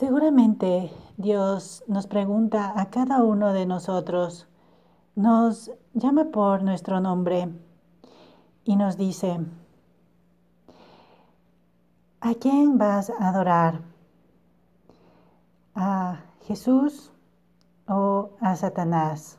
Seguramente Dios nos pregunta a cada uno de nosotros, nos llama por nuestro nombre y nos dice, ¿a quién vas a adorar? ¿A Jesús o a Satanás?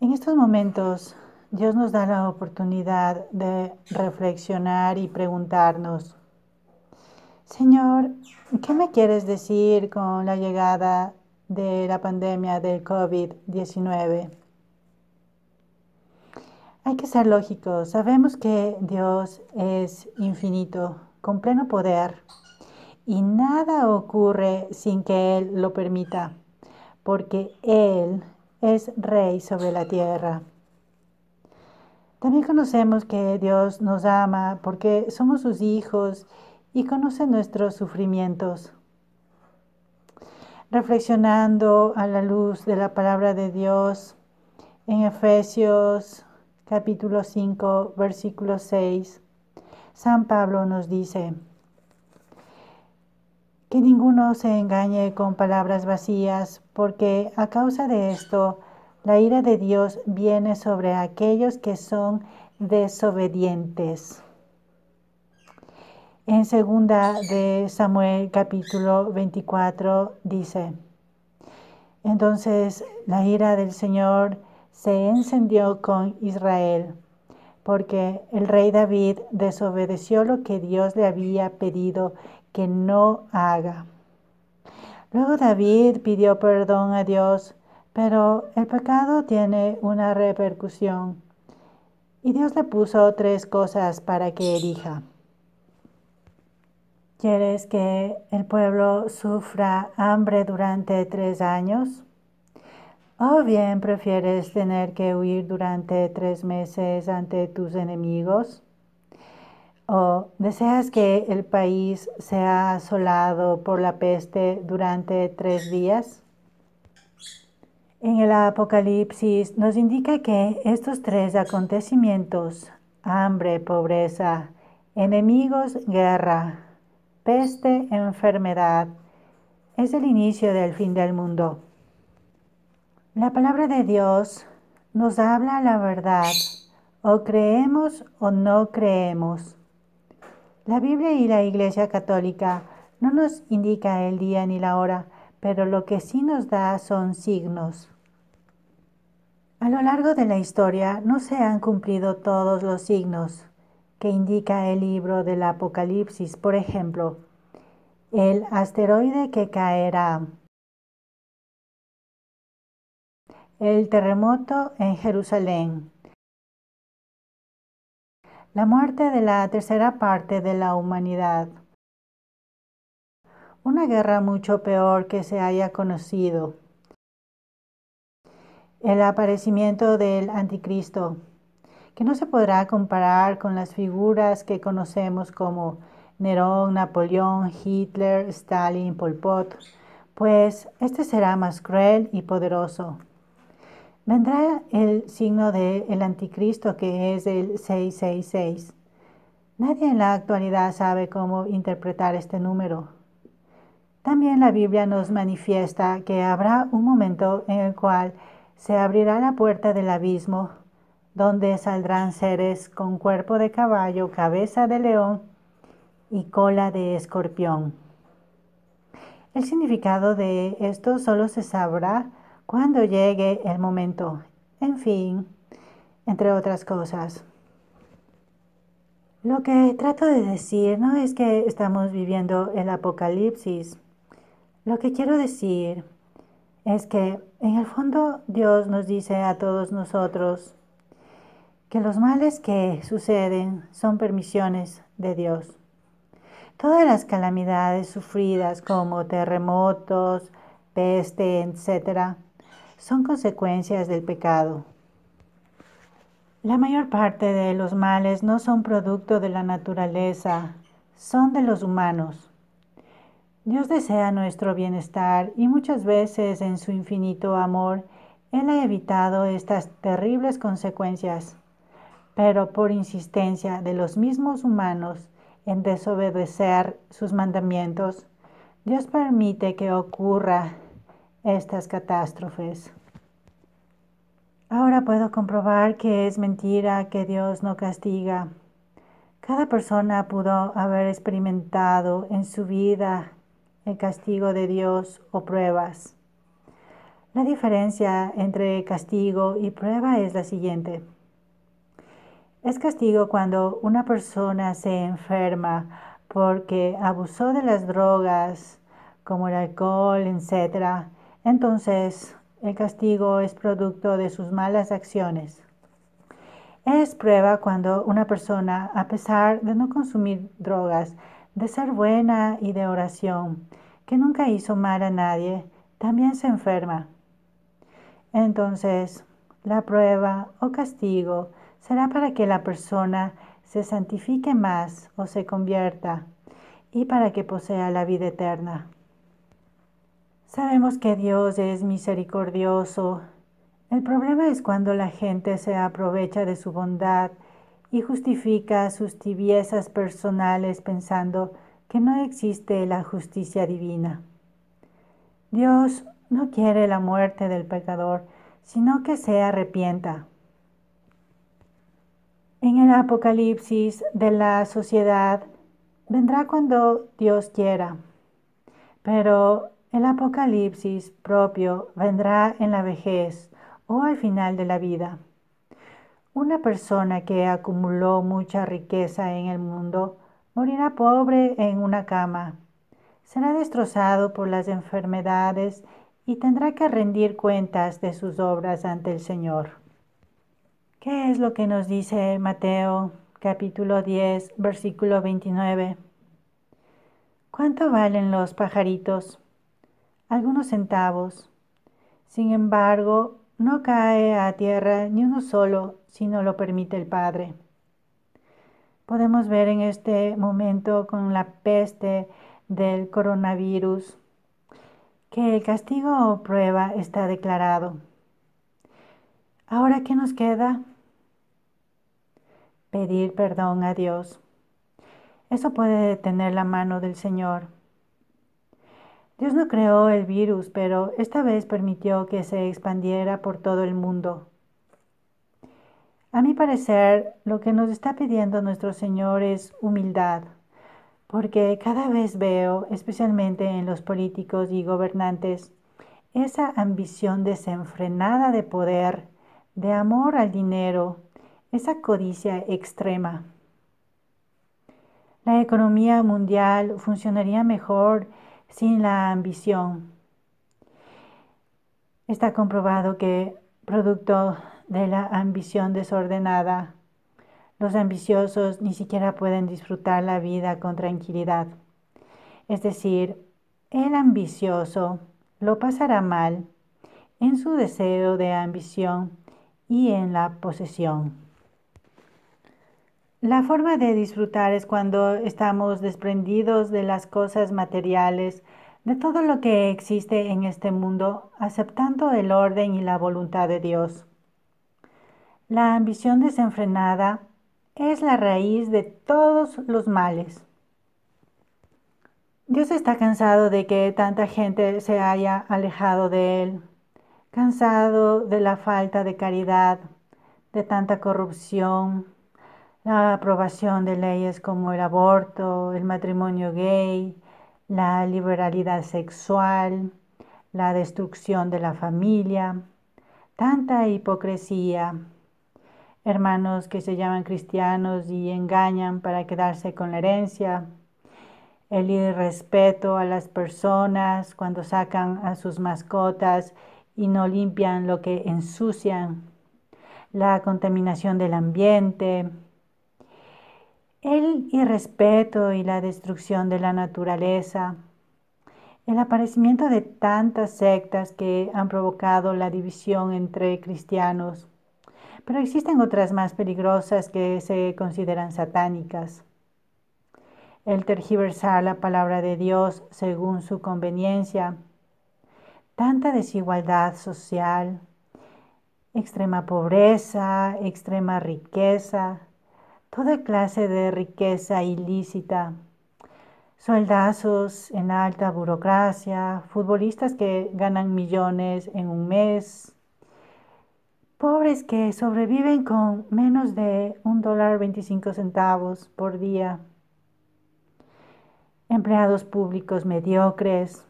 En estos momentos Dios nos da la oportunidad de reflexionar y preguntarnos, Señor, ¿qué me quieres decir con la llegada de la pandemia del COVID-19? Hay que ser lógicos. Sabemos que Dios es infinito, con pleno poder, y nada ocurre sin que Él lo permita, porque Él es Rey sobre la tierra. También conocemos que Dios nos ama porque somos sus hijos y conoce nuestros sufrimientos. Reflexionando a la luz de la palabra de Dios en Efesios capítulo 5 versículo 6, San Pablo nos dice, que ninguno se engañe con palabras vacías, porque a causa de esto, la ira de Dios viene sobre aquellos que son desobedientes. En segunda de Samuel capítulo 24 dice, entonces la ira del Señor se encendió con Israel, porque el rey David desobedeció lo que Dios le había pedido que no haga. Luego David pidió perdón a Dios, pero el pecado tiene una repercusión. Y Dios le puso tres cosas para que elija. ¿Quieres que el pueblo sufra hambre durante tres años? ¿O bien prefieres tener que huir durante tres meses ante tus enemigos? ¿O deseas que el país sea asolado por la peste durante tres días? En el Apocalipsis nos indica que estos tres acontecimientos, hambre, pobreza, enemigos, guerra, peste, enfermedad. Es el inicio del fin del mundo. La palabra de Dios nos habla la verdad, o creemos o no creemos. La Biblia y la Iglesia Católica no nos indica el día ni la hora, pero lo que sí nos da son signos. A lo largo de la historia no se han cumplido todos los signos que indica el libro del Apocalipsis. Por ejemplo, el asteroide que caerá, el terremoto en Jerusalén, la muerte de la tercera parte de la humanidad, una guerra mucho peor que se haya conocido, el aparecimiento del anticristo que no se podrá comparar con las figuras que conocemos como Nerón, Napoleón, Hitler, Stalin, Pol Pot, pues este será más cruel y poderoso. Vendrá el signo del anticristo que es el 666. Nadie en la actualidad sabe cómo interpretar este número. También la Biblia nos manifiesta que habrá un momento en el cual se abrirá la puerta del abismo donde saldrán seres con cuerpo de caballo, cabeza de león y cola de escorpión. El significado de esto solo se sabrá cuando llegue el momento, en fin, entre otras cosas. Lo que trato de decir no es que estamos viviendo el apocalipsis. Lo que quiero decir es que en el fondo Dios nos dice a todos nosotros, que los males que suceden son permisiones de Dios. Todas las calamidades sufridas como terremotos, peste, etc., son consecuencias del pecado. La mayor parte de los males no son producto de la naturaleza, son de los humanos. Dios desea nuestro bienestar y muchas veces en su infinito amor, Él ha evitado estas terribles consecuencias pero por insistencia de los mismos humanos en desobedecer sus mandamientos, Dios permite que ocurra estas catástrofes. Ahora puedo comprobar que es mentira que Dios no castiga. Cada persona pudo haber experimentado en su vida el castigo de Dios o pruebas. La diferencia entre castigo y prueba es la siguiente. Es castigo cuando una persona se enferma porque abusó de las drogas como el alcohol, etc. Entonces, el castigo es producto de sus malas acciones. Es prueba cuando una persona, a pesar de no consumir drogas, de ser buena y de oración, que nunca hizo mal a nadie, también se enferma. Entonces, la prueba o castigo será para que la persona se santifique más o se convierta y para que posea la vida eterna. Sabemos que Dios es misericordioso. El problema es cuando la gente se aprovecha de su bondad y justifica sus tibiezas personales pensando que no existe la justicia divina. Dios no quiere la muerte del pecador, sino que se arrepienta en el apocalipsis de la sociedad vendrá cuando Dios quiera, pero el apocalipsis propio vendrá en la vejez o al final de la vida. Una persona que acumuló mucha riqueza en el mundo morirá pobre en una cama, será destrozado por las enfermedades y tendrá que rendir cuentas de sus obras ante el Señor. ¿Qué es lo que nos dice Mateo capítulo 10, versículo 29? ¿Cuánto valen los pajaritos? Algunos centavos. Sin embargo, no cae a tierra ni uno solo si no lo permite el Padre. Podemos ver en este momento con la peste del coronavirus que el castigo o prueba está declarado. Ahora, ¿qué nos queda? pedir perdón a Dios. Eso puede detener la mano del Señor. Dios no creó el virus, pero esta vez permitió que se expandiera por todo el mundo. A mi parecer, lo que nos está pidiendo nuestro Señor es humildad, porque cada vez veo, especialmente en los políticos y gobernantes, esa ambición desenfrenada de poder, de amor al dinero, esa codicia extrema. La economía mundial funcionaría mejor sin la ambición. Está comprobado que producto de la ambición desordenada, los ambiciosos ni siquiera pueden disfrutar la vida con tranquilidad. Es decir, el ambicioso lo pasará mal en su deseo de ambición y en la posesión. La forma de disfrutar es cuando estamos desprendidos de las cosas materiales, de todo lo que existe en este mundo, aceptando el orden y la voluntad de Dios. La ambición desenfrenada es la raíz de todos los males. Dios está cansado de que tanta gente se haya alejado de Él, cansado de la falta de caridad, de tanta corrupción, la aprobación de leyes como el aborto, el matrimonio gay, la liberalidad sexual, la destrucción de la familia, tanta hipocresía, hermanos que se llaman cristianos y engañan para quedarse con la herencia, el irrespeto a las personas cuando sacan a sus mascotas y no limpian lo que ensucian, la contaminación del ambiente, el irrespeto y la destrucción de la naturaleza, el aparecimiento de tantas sectas que han provocado la división entre cristianos, pero existen otras más peligrosas que se consideran satánicas. El tergiversar la palabra de Dios según su conveniencia, tanta desigualdad social, extrema pobreza, extrema riqueza, toda clase de riqueza ilícita, soldazos en alta burocracia, futbolistas que ganan millones en un mes, pobres que sobreviven con menos de un dólar 25 centavos por día, empleados públicos mediocres,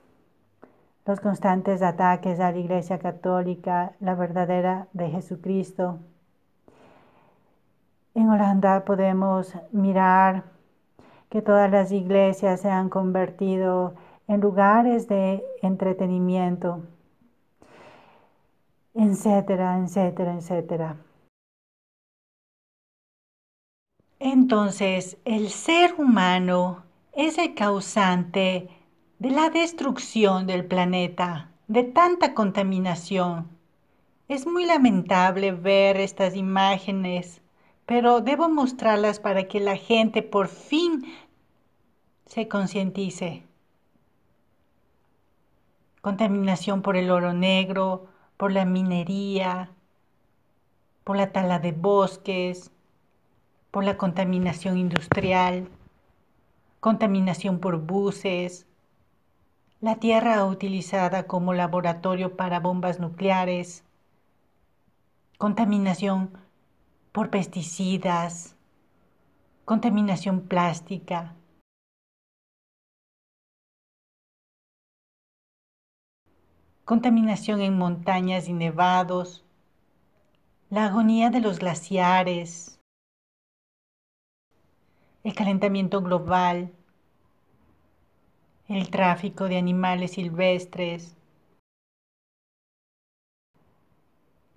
los constantes ataques a la Iglesia Católica, la verdadera de Jesucristo, en Holanda podemos mirar que todas las iglesias se han convertido en lugares de entretenimiento, etcétera, etcétera, etcétera. Entonces, el ser humano es el causante de la destrucción del planeta, de tanta contaminación. Es muy lamentable ver estas imágenes pero debo mostrarlas para que la gente por fin se concientice. Contaminación por el oro negro, por la minería, por la tala de bosques, por la contaminación industrial, contaminación por buses, la tierra utilizada como laboratorio para bombas nucleares, contaminación por pesticidas, contaminación plástica. contaminación en montañas y nevados, la agonía de los glaciares, el calentamiento global, el tráfico de animales silvestres,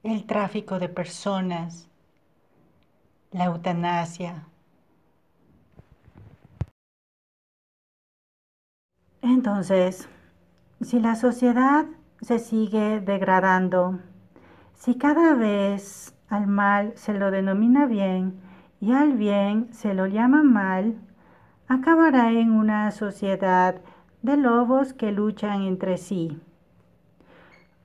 el tráfico de personas, la eutanasia. Entonces, si la sociedad se sigue degradando, si cada vez al mal se lo denomina bien y al bien se lo llama mal, acabará en una sociedad de lobos que luchan entre sí.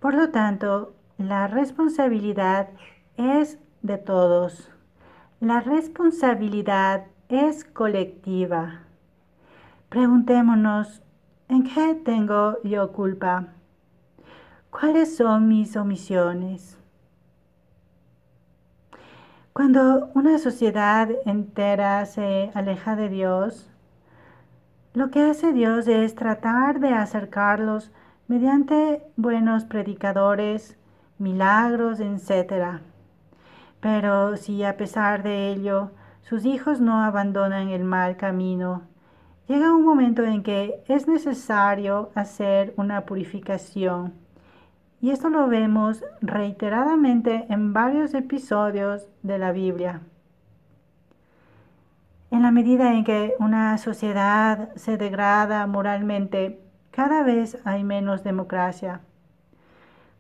Por lo tanto, la responsabilidad es de todos. La responsabilidad es colectiva. Preguntémonos, ¿en qué tengo yo culpa? ¿Cuáles son mis omisiones? Cuando una sociedad entera se aleja de Dios, lo que hace Dios es tratar de acercarlos mediante buenos predicadores, milagros, etc. Pero si a pesar de ello sus hijos no abandonan el mal camino, llega un momento en que es necesario hacer una purificación. Y esto lo vemos reiteradamente en varios episodios de la Biblia. En la medida en que una sociedad se degrada moralmente, cada vez hay menos democracia.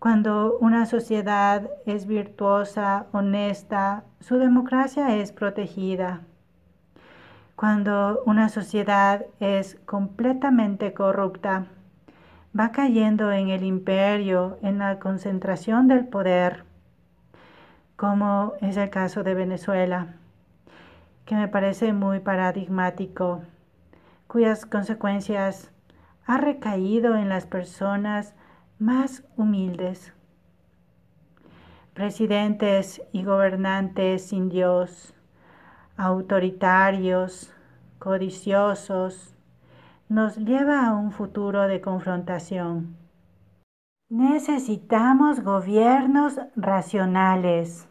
Cuando una sociedad es virtuosa, honesta, su democracia es protegida. Cuando una sociedad es completamente corrupta, va cayendo en el imperio, en la concentración del poder, como es el caso de Venezuela, que me parece muy paradigmático, cuyas consecuencias ha recaído en las personas más humildes. Presidentes y gobernantes sin Dios, autoritarios, codiciosos, nos lleva a un futuro de confrontación. Necesitamos gobiernos racionales.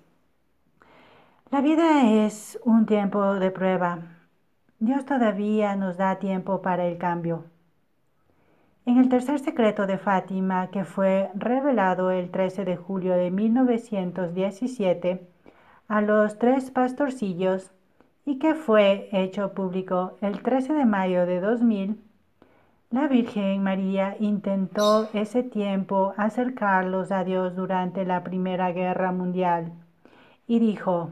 La vida es un tiempo de prueba. Dios todavía nos da tiempo para el cambio. En el tercer secreto de Fátima, que fue revelado el 13 de julio de 1917 a los tres pastorcillos y que fue hecho público el 13 de mayo de 2000, la Virgen María intentó ese tiempo acercarlos a Dios durante la Primera Guerra Mundial y dijo,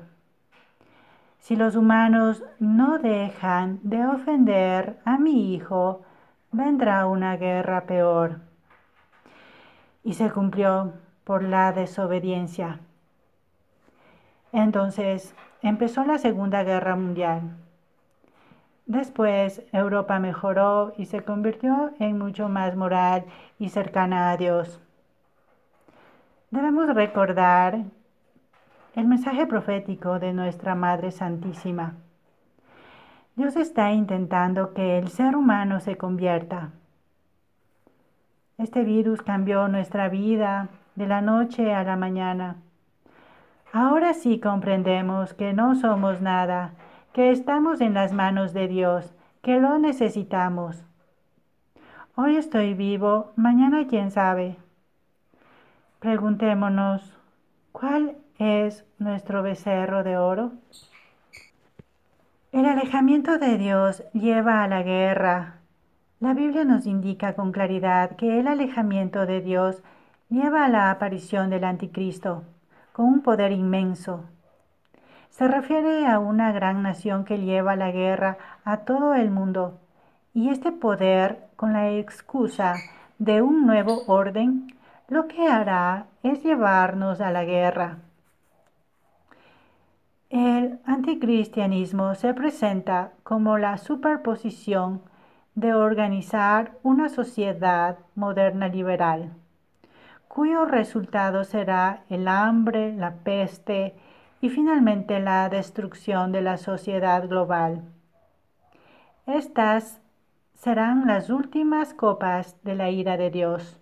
si los humanos no dejan de ofender a mi hijo, vendrá una guerra peor. Y se cumplió por la desobediencia. Entonces empezó la Segunda Guerra Mundial. Después Europa mejoró y se convirtió en mucho más moral y cercana a Dios. Debemos recordar el mensaje profético de nuestra Madre Santísima. Dios está intentando que el ser humano se convierta. Este virus cambió nuestra vida de la noche a la mañana. Ahora sí comprendemos que no somos nada, que estamos en las manos de Dios, que lo necesitamos. Hoy estoy vivo, mañana quién sabe. Preguntémonos, ¿cuál es nuestro becerro de oro? El alejamiento de Dios lleva a la guerra. La Biblia nos indica con claridad que el alejamiento de Dios lleva a la aparición del anticristo, con un poder inmenso. Se refiere a una gran nación que lleva la guerra a todo el mundo, y este poder, con la excusa de un nuevo orden, lo que hará es llevarnos a la guerra. El anticristianismo se presenta como la superposición de organizar una sociedad moderna liberal, cuyo resultado será el hambre, la peste y finalmente la destrucción de la sociedad global. Estas serán las últimas copas de la ira de Dios,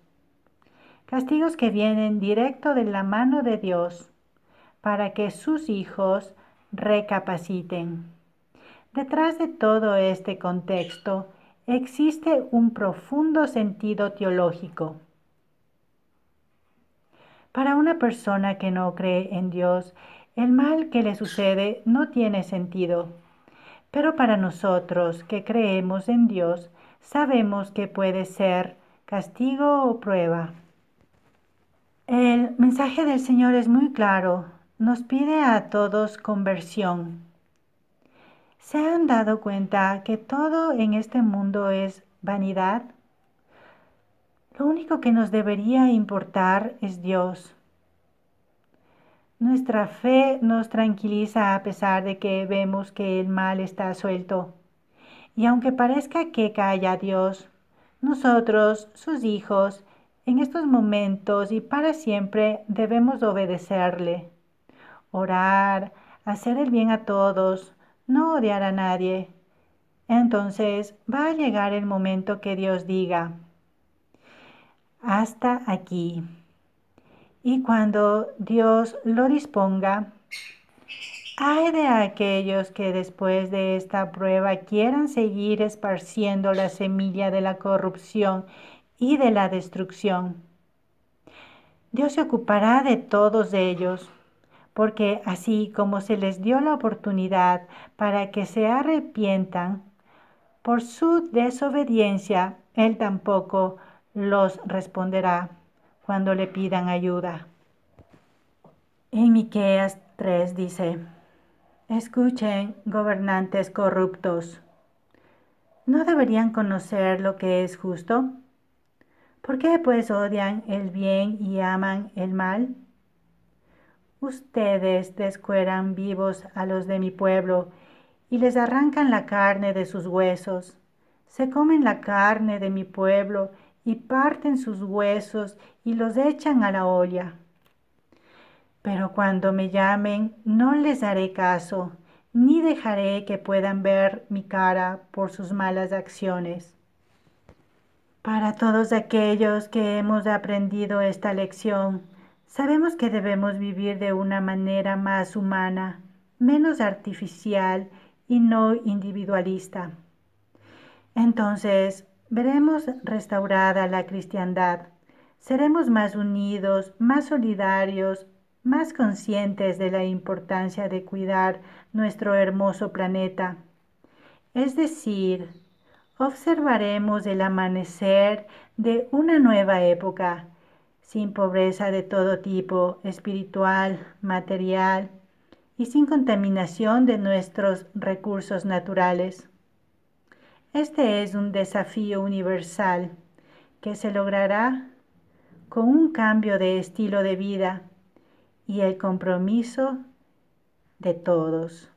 castigos que vienen directo de la mano de Dios para que sus hijos recapaciten. Detrás de todo este contexto existe un profundo sentido teológico. Para una persona que no cree en Dios, el mal que le sucede no tiene sentido. Pero para nosotros que creemos en Dios, sabemos que puede ser castigo o prueba. El mensaje del Señor es muy claro nos pide a todos conversión. ¿Se han dado cuenta que todo en este mundo es vanidad? Lo único que nos debería importar es Dios. Nuestra fe nos tranquiliza a pesar de que vemos que el mal está suelto. Y aunque parezca que calla Dios, nosotros, sus hijos, en estos momentos y para siempre debemos obedecerle orar, hacer el bien a todos, no odiar a nadie. Entonces va a llegar el momento que Dios diga, hasta aquí. Y cuando Dios lo disponga, hay de aquellos que después de esta prueba quieran seguir esparciendo la semilla de la corrupción y de la destrucción. Dios se ocupará de todos ellos porque así como se les dio la oportunidad para que se arrepientan, por su desobediencia, Él tampoco los responderá cuando le pidan ayuda. En Miqueas 3 dice: Escuchen, gobernantes corruptos. ¿No deberían conocer lo que es justo? ¿Por qué pues odian el bien y aman el mal? Ustedes descueran vivos a los de mi pueblo y les arrancan la carne de sus huesos. Se comen la carne de mi pueblo y parten sus huesos y los echan a la olla. Pero cuando me llamen, no les haré caso, ni dejaré que puedan ver mi cara por sus malas acciones. Para todos aquellos que hemos aprendido esta lección, Sabemos que debemos vivir de una manera más humana, menos artificial y no individualista. Entonces, veremos restaurada la cristiandad. Seremos más unidos, más solidarios, más conscientes de la importancia de cuidar nuestro hermoso planeta. Es decir, observaremos el amanecer de una nueva época sin pobreza de todo tipo, espiritual, material, y sin contaminación de nuestros recursos naturales. Este es un desafío universal que se logrará con un cambio de estilo de vida y el compromiso de todos.